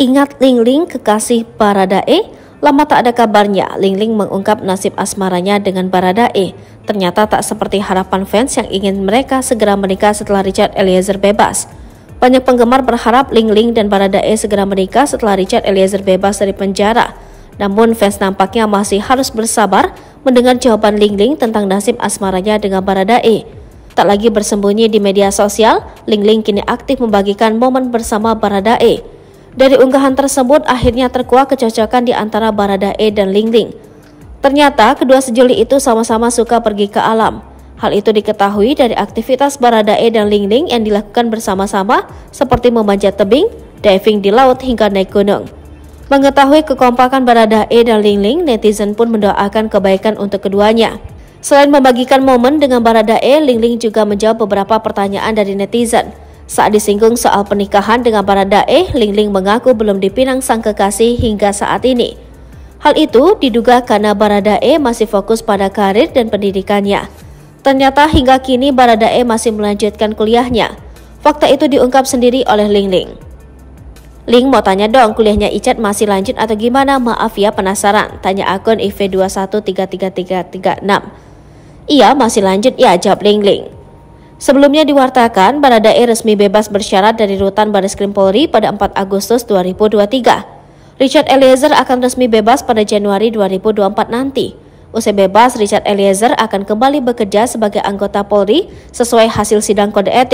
Ingat Ling Ling kekasih Baradae? Lama tak ada kabarnya, Ling Ling mengungkap nasib asmaranya dengan Baradae. Ternyata tak seperti harapan fans yang ingin mereka segera menikah setelah Richard Eliezer bebas. Banyak penggemar berharap Ling Ling dan Baradae segera menikah setelah Richard Eliezer bebas dari penjara. Namun fans nampaknya masih harus bersabar mendengar jawaban Ling Ling tentang nasib asmaranya dengan Baradae. Tak lagi bersembunyi di media sosial, Ling Ling kini aktif membagikan momen bersama Baradae. Dari unggahan tersebut akhirnya terkuak kecocokan di antara Barada E dan Lingling. Ternyata kedua sejoli itu sama-sama suka pergi ke alam. Hal itu diketahui dari aktivitas Barada E dan Lingling yang dilakukan bersama-sama seperti memanjat tebing, diving di laut hingga naik gunung. Mengetahui kekompakan Barada E dan Lingling, netizen pun mendoakan kebaikan untuk keduanya. Selain membagikan momen dengan Barada Baradae, Lingling juga menjawab beberapa pertanyaan dari netizen. Saat disinggung soal pernikahan dengan para dae, Ling Ling mengaku belum dipinang sang kekasih hingga saat ini. Hal itu diduga karena Baradae masih fokus pada karir dan pendidikannya. Ternyata hingga kini Baradae masih melanjutkan kuliahnya. Fakta itu diungkap sendiri oleh Lingling. Ling. Ling mau tanya dong kuliahnya Icat masih lanjut atau gimana? Maaf ya penasaran, tanya akun iv 213336 Iya masih lanjut ya jawab Lingling. Ling. Sebelumnya diwartakan, Baradae resmi bebas bersyarat dari rutan Baris Krim Polri pada 4 Agustus 2023. Richard Eliezer akan resmi bebas pada Januari 2024 nanti. Usai bebas, Richard Eliezer akan kembali bekerja sebagai anggota Polri sesuai hasil sidang kode etik.